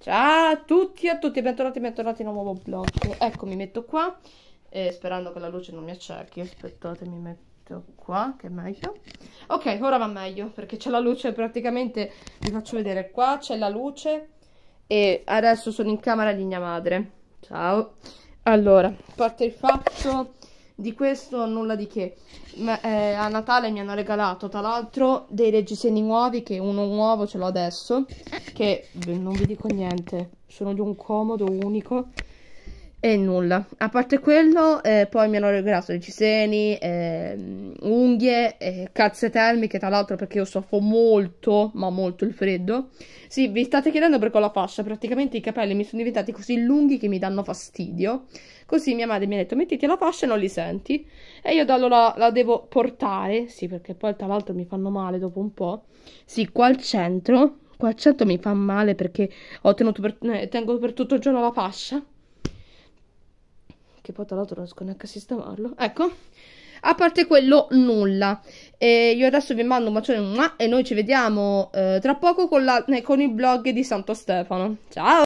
Ciao a tutti a tutti, bentornati, bentornati in un nuovo blog. Ecco, mi metto qua, eh, sperando che la luce non mi accerchi. Aspettate, mi metto qua, che è meglio. Ok, ora va meglio, perché c'è la luce, praticamente vi faccio vedere qua, c'è la luce. E adesso sono in camera di mia madre. Ciao. Allora, a parte il fatto di questo nulla di che. Ma, eh, a Natale mi hanno regalato, tra l'altro, dei reggiseni nuovi, che uno nuovo ce l'ho adesso che non vi dico niente, sono di un comodo unico e nulla. A parte quello, eh, poi mi hanno regalato i ciseni, eh, unghie, eh, calze termiche, tra l'altro perché io soffro molto, ma molto il freddo. Sì, vi state chiedendo perché ho la fascia, praticamente i capelli mi sono diventati così lunghi che mi danno fastidio. Così mia madre mi ha detto mettiti la fascia e non li senti. E io da allora la devo portare, sì perché poi tra l'altro mi fanno male dopo un po', sì qua al centro Qua certo mi fa male perché ho tenuto per, eh, tengo per tutto il giorno la fascia. Che poi tra l'altro non riesco neanche a sistemarlo. Ecco. A parte quello, nulla. E io adesso vi mando un bacione e noi ci vediamo eh, tra poco con, la, eh, con il blog di Santo Stefano. Ciao!